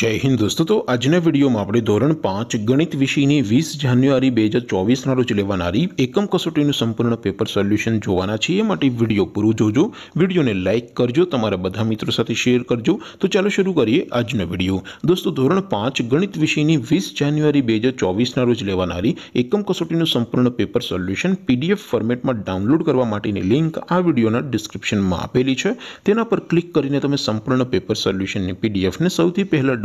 જય હિન્દ દોસ્તો તો આજના વિડીયોમાં આપણે ધોરણ પાંચ ગણિત વિષયની વીસ જાન્યુઆરી બે હજાર ચોવીસના રોજ લેવાનારી એકમ કસોટીનું સંપૂર્ણ પેપર સોલ્યુશન જોવાના છીએ એ માટે વિડીયો પૂરું જોજો વિડીયોને લાઇક કરજો તમારા બધા મિત્રો સાથે શેર કરજો તો ચાલો શરૂ કરીએ આજનો વિડીયો દોસ્તો ધોરણ પાંચ ગણિત વિષયની વીસ જાન્યુઆરી બે હજાર ચોવીસના રોજ લેવાનારી એકમ કસોટીનું સંપૂર્ણ પેપર સોલ્યુશન પીડીએફ ફોર્મેટમાં ડાઉનલોડ કરવા માટેની લિંક આ વિડીયોના ડિસ્ક્રિપ્શનમાં આપેલી છે તેના પર ક્લિક કરીને તમે સંપૂર્ણ પેપર સોલ્યુશનની પીડીએફને સૌથી પહેલાં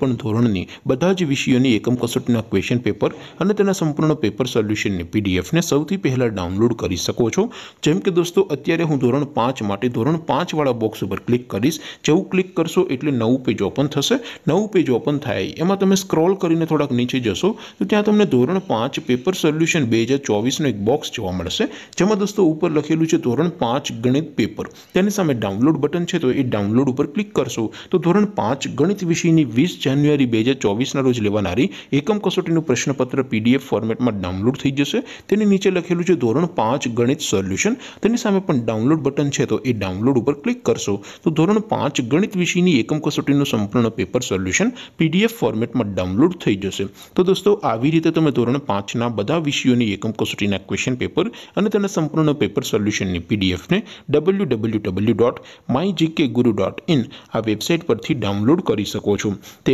કોઈપણ ધોરણની બધા જ વિષયોની એકમ કસોટીના ક્વેશ્ચન પેપર અને તેના સંપૂર્ણ પેપર સોલ્યુશનની પીડીએફને સૌથી પહેલાં ડાઉનલોડ કરી શકો છો જેમ કે દોસ્તો અત્યારે હું ધોરણ પાંચ માટે ધોરણ પાંચવાળા બોક્સ ઉપર ક્લિક કરીશ જેવું ક્લિક કરશો એટલે નવું પેજ ઓપન થશે નવું પેજ ઓપન થાય એમાં તમે સ્ક્રોલ કરીને થોડાક નીચે જશો તો ત્યાં તમને ધોરણ પાંચ પેપર સોલ્યુશન બે હજાર ચોવીસનો એક બોક્સ જોવા મળશે જેમાં દોસ્તો ઉપર લખેલું છે ધોરણ પાંચ ગણિત પેપર તેની સામે ડાઉનલોડ બટન છે તો એ ડાઉનલોડ ઉપર ક્લિક કરશો તો ધોરણ પાંચ ગણિત વિષયની વીસ જાન્યુઆરી બે હજાર ચોવીસના રોજ લેવાનારી એકમ કસોટીનું પ્રશ્નપત્ર પીડીએફ ફોર્મેટમાં ડાઉનલોડ થઈ જશે તેની નીચે લખેલું છે ધોરણ પાંચ ગણિત સોલ્યુશન તેની સામે પણ ડાઉનલોડ બટન છે તો એ ડાઉનલોડ ઉપર ક્લિક કરશો તો ધોરણ પાંચ ગણિત વિષયની એકમ કસોટીનું સંપૂર્ણ પેપર સોલ્યુશન પીડીએફ ફોર્મેટમાં ડાઉનલોડ થઈ જશે તો દોસ્તો આવી રીતે તમે ધોરણ પાંચના બધા વિષયોની એકમ કસોટીના ક્વેશ્ચન પેપર અને તેના સંપૂર્ણ પેપર સોલ્યુશનની પીડીએફને W W W dot my GK guru dot in આ વેબસાઇટ પરથી ડાઉનલોડ કરી શકો છો તે